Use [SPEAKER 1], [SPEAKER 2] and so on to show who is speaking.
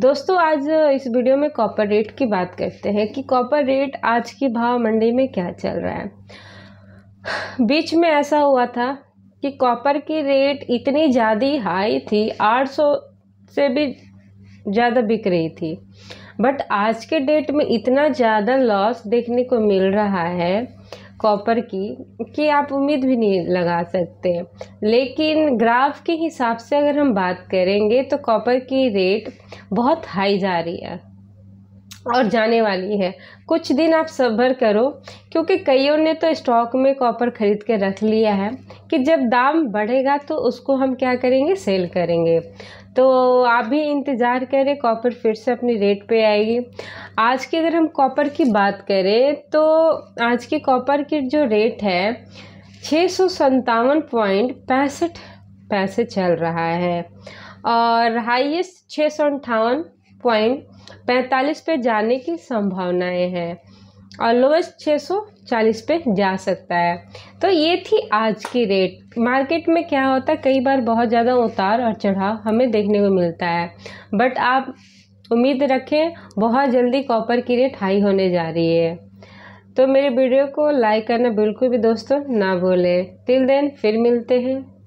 [SPEAKER 1] दोस्तों आज इस वीडियो में कॉपर रेट की बात करते हैं कि कॉपर रेट आज की भाव मंडी में क्या चल रहा है बीच में ऐसा हुआ था कि कॉपर की रेट इतनी ज़्यादा हाई थी 800 से भी ज़्यादा बिक रही थी बट आज के डेट में इतना ज़्यादा लॉस देखने को मिल रहा है कॉपर की कि आप उम्मीद भी नहीं लगा सकते लेकिन ग्राफ के हिसाब से अगर हम बात करेंगे तो कॉपर की रेट बहुत हाई जा रही है और जाने वाली है कुछ दिन आप सब्र करो क्योंकि कईयों ने तो स्टॉक में कॉपर ख़रीद के रख लिया है कि जब दाम बढ़ेगा तो उसको हम क्या करेंगे सेल करेंगे तो आप भी इंतज़ार करें कॉपर फिर से अपनी रेट पे आएगी आज की अगर हम कॉपर की बात करें तो आज की कॉपर की जो रेट है छः सौ संतावन पॉइंट पैंसठ पैसे चल रहा है और हाईएस्ट छः सौ अंठावन पॉइंट पैंतालीस पे जाने की संभावनाएं हैं और लोवेस्ट 640 पे जा सकता है तो ये थी आज की रेट मार्केट में क्या होता है कई बार बहुत ज़्यादा उतार और चढ़ाव हमें देखने को मिलता है बट आप उम्मीद रखें बहुत जल्दी कॉपर की रेट हाई होने जा रही है तो मेरे वीडियो को लाइक करना बिल्कुल भी दोस्तों ना भूलें टिल देन फिर मिलते हैं